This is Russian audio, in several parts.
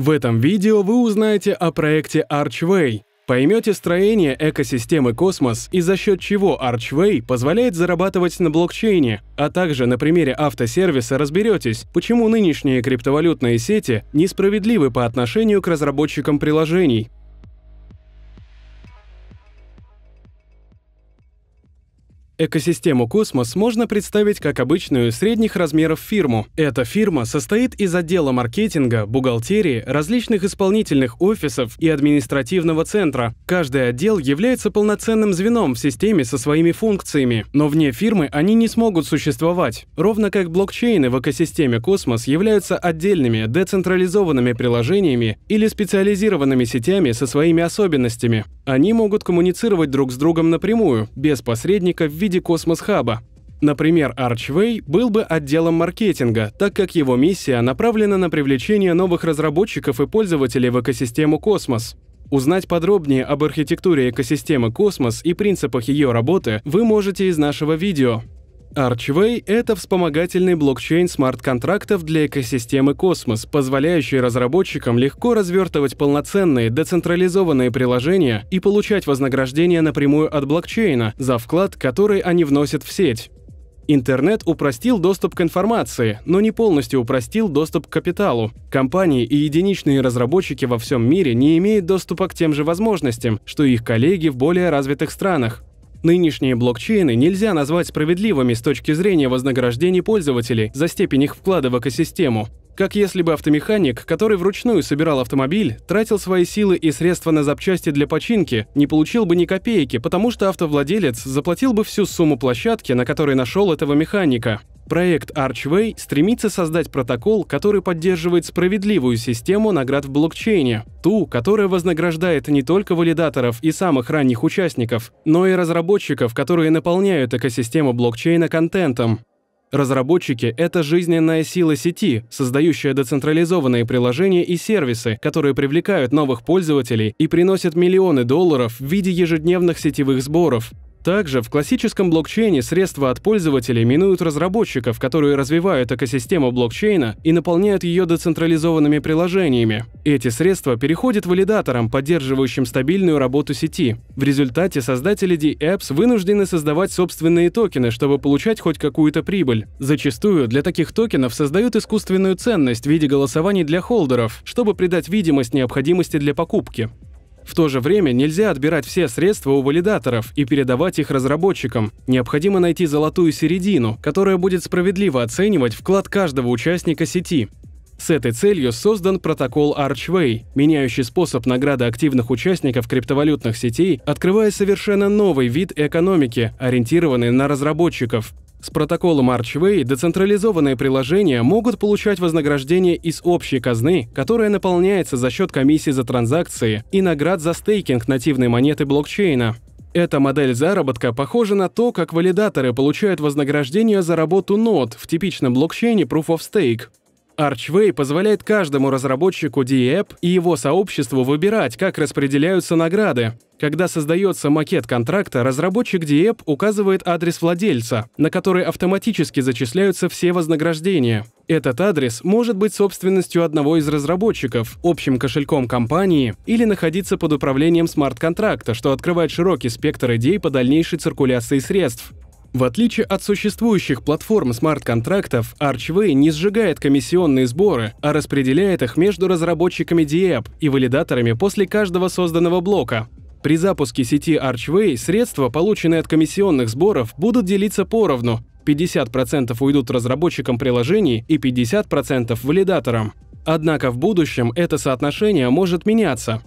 В этом видео вы узнаете о проекте Archway, поймете строение экосистемы Космос и за счет чего Archway позволяет зарабатывать на блокчейне, а также на примере автосервиса разберетесь, почему нынешние криптовалютные сети несправедливы по отношению к разработчикам приложений, Экосистему «Космос» можно представить как обычную средних размеров фирму. Эта фирма состоит из отдела маркетинга, бухгалтерии, различных исполнительных офисов и административного центра. Каждый отдел является полноценным звеном в системе со своими функциями, но вне фирмы они не смогут существовать. Ровно как блокчейны в экосистеме «Космос» являются отдельными, децентрализованными приложениями или специализированными сетями со своими особенностями. Они могут коммуницировать друг с другом напрямую, без посредника в виде виде космос-хаба. Например, Archway был бы отделом маркетинга, так как его миссия направлена на привлечение новых разработчиков и пользователей в экосистему Космос. Узнать подробнее об архитектуре экосистемы Космос и принципах ее работы вы можете из нашего видео. Archway — это вспомогательный блокчейн смарт-контрактов для экосистемы Космос, позволяющий разработчикам легко развертывать полноценные децентрализованные приложения и получать вознаграждение напрямую от блокчейна за вклад, который они вносят в сеть. Интернет упростил доступ к информации, но не полностью упростил доступ к капиталу. Компании и единичные разработчики во всем мире не имеют доступа к тем же возможностям, что и их коллеги в более развитых странах. Нынешние блокчейны нельзя назвать справедливыми с точки зрения вознаграждений пользователей за степень их вклада в экосистему. Как если бы автомеханик, который вручную собирал автомобиль, тратил свои силы и средства на запчасти для починки, не получил бы ни копейки, потому что автовладелец заплатил бы всю сумму площадки, на которой нашел этого механика. Проект Archway стремится создать протокол, который поддерживает справедливую систему наград в блокчейне, ту, которая вознаграждает не только валидаторов и самых ранних участников, но и разработчиков, которые наполняют экосистему блокчейна контентом. Разработчики — это жизненная сила сети, создающая децентрализованные приложения и сервисы, которые привлекают новых пользователей и приносят миллионы долларов в виде ежедневных сетевых сборов. Также в классическом блокчейне средства от пользователей минуют разработчиков, которые развивают экосистему блокчейна и наполняют ее децентрализованными приложениями. Эти средства переходят валидаторам, поддерживающим стабильную работу сети. В результате создатели D-Apps вынуждены создавать собственные токены, чтобы получать хоть какую-то прибыль. Зачастую для таких токенов создают искусственную ценность в виде голосований для холдеров, чтобы придать видимость необходимости для покупки. В то же время нельзя отбирать все средства у валидаторов и передавать их разработчикам. Необходимо найти золотую середину, которая будет справедливо оценивать вклад каждого участника сети. С этой целью создан протокол Archway, меняющий способ награды активных участников криптовалютных сетей, открывая совершенно новый вид экономики, ориентированный на разработчиков. С протоколом Archway децентрализованные приложения могут получать вознаграждение из общей казны, которая наполняется за счет комиссии за транзакции и наград за стейкинг нативной монеты блокчейна. Эта модель заработка похожа на то, как валидаторы получают вознаграждение за работу нод в типичном блокчейне Proof of Stake. Archway позволяет каждому разработчику DApp и его сообществу выбирать, как распределяются награды. Когда создается макет контракта, разработчик DApp указывает адрес владельца, на который автоматически зачисляются все вознаграждения. Этот адрес может быть собственностью одного из разработчиков, общим кошельком компании или находиться под управлением смарт-контракта, что открывает широкий спектр идей по дальнейшей циркуляции средств. В отличие от существующих платформ смарт-контрактов, Archway не сжигает комиссионные сборы, а распределяет их между разработчиками DApp и валидаторами после каждого созданного блока. При запуске сети Archway средства, полученные от комиссионных сборов, будут делиться поровну. 50% уйдут разработчикам приложений и 50% валидаторам. Однако в будущем это соотношение может меняться.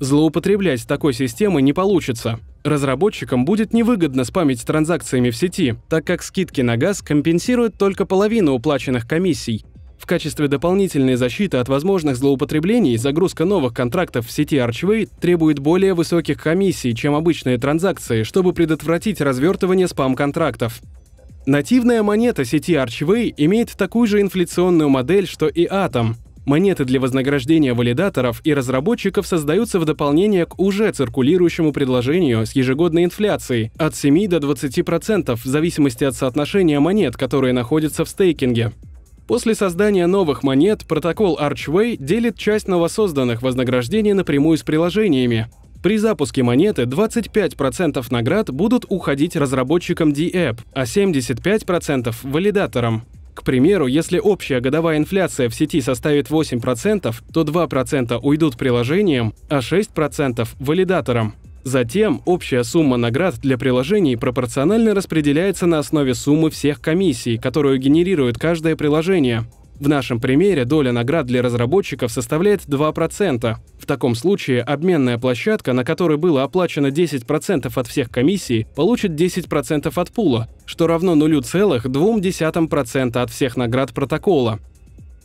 Злоупотреблять такой системой не получится. Разработчикам будет невыгодно спамить транзакциями в сети, так как скидки на газ компенсируют только половину уплаченных комиссий. В качестве дополнительной защиты от возможных злоупотреблений загрузка новых контрактов в сети Archway требует более высоких комиссий, чем обычные транзакции, чтобы предотвратить развертывание спам-контрактов. Нативная монета сети Archway имеет такую же инфляционную модель, что и Atom, Монеты для вознаграждения валидаторов и разработчиков создаются в дополнение к уже циркулирующему предложению с ежегодной инфляцией от 7 до 20% в зависимости от соотношения монет, которые находятся в стейкинге. После создания новых монет протокол Archway делит часть новосозданных вознаграждений напрямую с приложениями. При запуске монеты 25% наград будут уходить разработчикам DApp, а 75% — валидаторам. К примеру, если общая годовая инфляция в сети составит 8%, то 2% уйдут приложениям, а 6% – валидаторам. Затем общая сумма наград для приложений пропорционально распределяется на основе суммы всех комиссий, которую генерирует каждое приложение. В нашем примере доля наград для разработчиков составляет 2%. В таком случае обменная площадка, на которой было оплачено 10% от всех комиссий, получит 10% от пула, что равно 0,2% от всех наград протокола.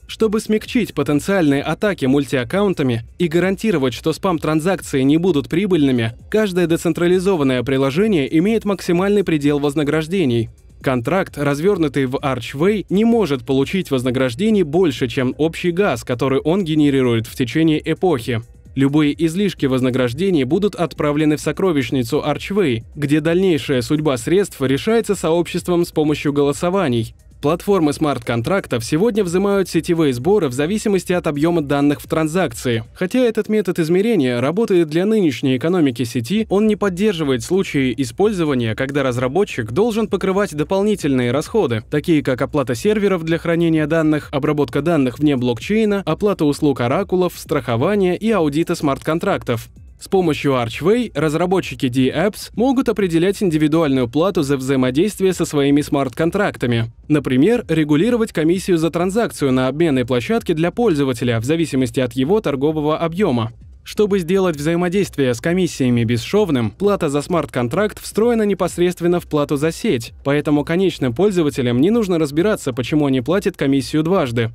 Чтобы смягчить потенциальные атаки мультиаккаунтами и гарантировать, что спам-транзакции не будут прибыльными, каждое децентрализованное приложение имеет максимальный предел вознаграждений – Контракт, развернутый в Archway, не может получить вознаграждение больше, чем общий газ, который он генерирует в течение эпохи. Любые излишки вознаграждений будут отправлены в сокровищницу Арчвей, где дальнейшая судьба средств решается сообществом с помощью голосований платформы смарт-контрактов сегодня взимают сетевые сборы в зависимости от объема данных в транзакции. Хотя этот метод измерения работает для нынешней экономики сети, он не поддерживает случаи использования, когда разработчик должен покрывать дополнительные расходы, такие как оплата серверов для хранения данных, обработка данных вне блокчейна, оплата услуг оракулов, страхование и аудита смарт-контрактов. С помощью Archway разработчики D-Apps могут определять индивидуальную плату за взаимодействие со своими смарт-контрактами. Например, регулировать комиссию за транзакцию на обменной площадке для пользователя в зависимости от его торгового объема. Чтобы сделать взаимодействие с комиссиями бесшовным, плата за смарт-контракт встроена непосредственно в плату за сеть, поэтому конечным пользователям не нужно разбираться, почему они платят комиссию дважды.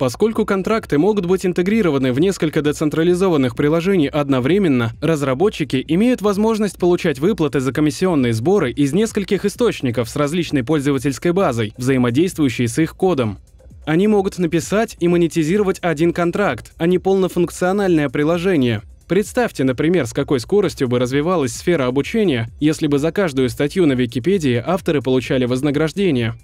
Поскольку контракты могут быть интегрированы в несколько децентрализованных приложений одновременно, разработчики имеют возможность получать выплаты за комиссионные сборы из нескольких источников с различной пользовательской базой, взаимодействующей с их кодом. Они могут написать и монетизировать один контракт, а не полнофункциональное приложение. Представьте, например, с какой скоростью бы развивалась сфера обучения, если бы за каждую статью на Википедии авторы получали вознаграждение.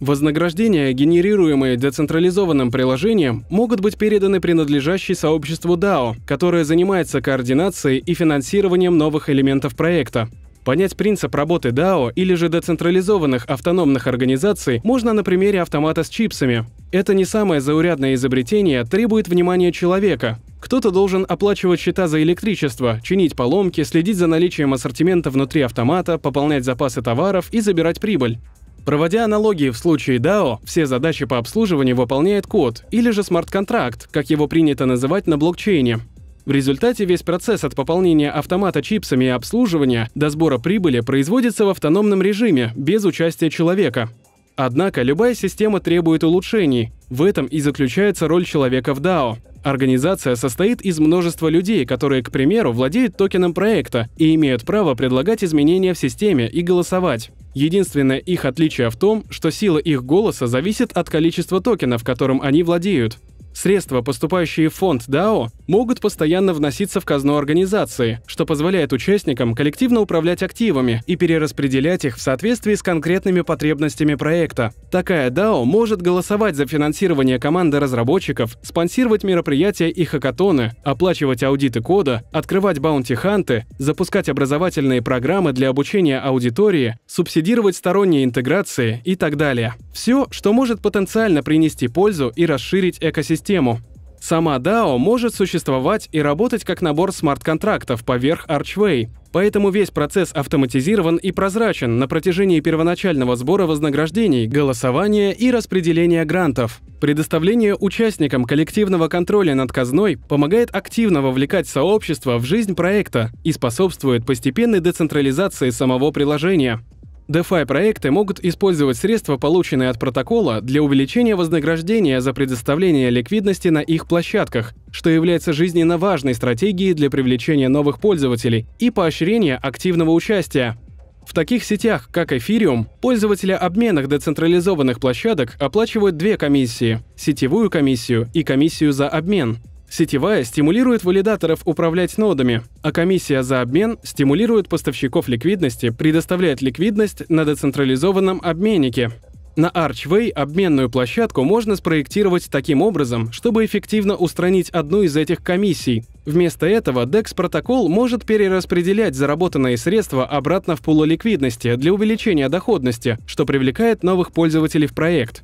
Вознаграждения, генерируемые децентрализованным приложением, могут быть переданы принадлежащей сообществу DAO, которое занимается координацией и финансированием новых элементов проекта. Понять принцип работы DAO или же децентрализованных автономных организаций можно на примере автомата с чипсами. Это не самое заурядное изобретение требует внимания человека. Кто-то должен оплачивать счета за электричество, чинить поломки, следить за наличием ассортимента внутри автомата, пополнять запасы товаров и забирать прибыль. Проводя аналогии в случае DAO, все задачи по обслуживанию выполняет код или же смарт-контракт, как его принято называть на блокчейне. В результате весь процесс от пополнения автомата чипсами и обслуживания до сбора прибыли производится в автономном режиме, без участия человека. Однако любая система требует улучшений. В этом и заключается роль человека в DAO. Организация состоит из множества людей, которые, к примеру, владеют токеном проекта и имеют право предлагать изменения в системе и голосовать. Единственное их отличие в том, что сила их голоса зависит от количества токенов, которым они владеют. Средства, поступающие в фонд DAO, могут постоянно вноситься в казну организации, что позволяет участникам коллективно управлять активами и перераспределять их в соответствии с конкретными потребностями проекта. Такая DAO может голосовать за финансирование команды разработчиков, спонсировать мероприятия и хакатоны, оплачивать аудиты кода, открывать баунти-ханты, запускать образовательные программы для обучения аудитории, субсидировать сторонние интеграции и так далее. Все, что может потенциально принести пользу и расширить экосистему систему. Сама DAO может существовать и работать как набор смарт-контрактов поверх Archway, поэтому весь процесс автоматизирован и прозрачен на протяжении первоначального сбора вознаграждений, голосования и распределения грантов. Предоставление участникам коллективного контроля над казной помогает активно вовлекать сообщество в жизнь проекта и способствует постепенной децентрализации самого приложения. DeFi-проекты могут использовать средства, полученные от протокола, для увеличения вознаграждения за предоставление ликвидности на их площадках, что является жизненно важной стратегией для привлечения новых пользователей и поощрения активного участия. В таких сетях, как Ethereum, пользователи обменных децентрализованных площадок оплачивают две комиссии – сетевую комиссию и комиссию за обмен – Сетевая стимулирует валидаторов управлять нодами, а комиссия за обмен стимулирует поставщиков ликвидности предоставлять ликвидность на децентрализованном обменнике. На Archway обменную площадку можно спроектировать таким образом, чтобы эффективно устранить одну из этих комиссий. Вместо этого DEX протокол может перераспределять заработанные средства обратно в пулу ликвидности для увеличения доходности, что привлекает новых пользователей в проект.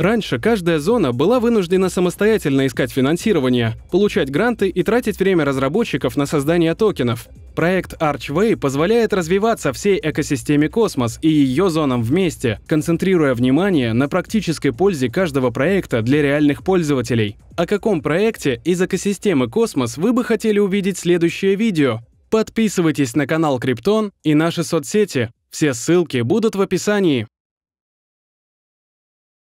Раньше каждая зона была вынуждена самостоятельно искать финансирование, получать гранты и тратить время разработчиков на создание токенов. Проект Archway позволяет развиваться всей экосистеме Космос и ее зонам вместе, концентрируя внимание на практической пользе каждого проекта для реальных пользователей. О каком проекте из экосистемы Космос вы бы хотели увидеть следующее видео? Подписывайтесь на канал Криптон и наши соцсети. Все ссылки будут в описании.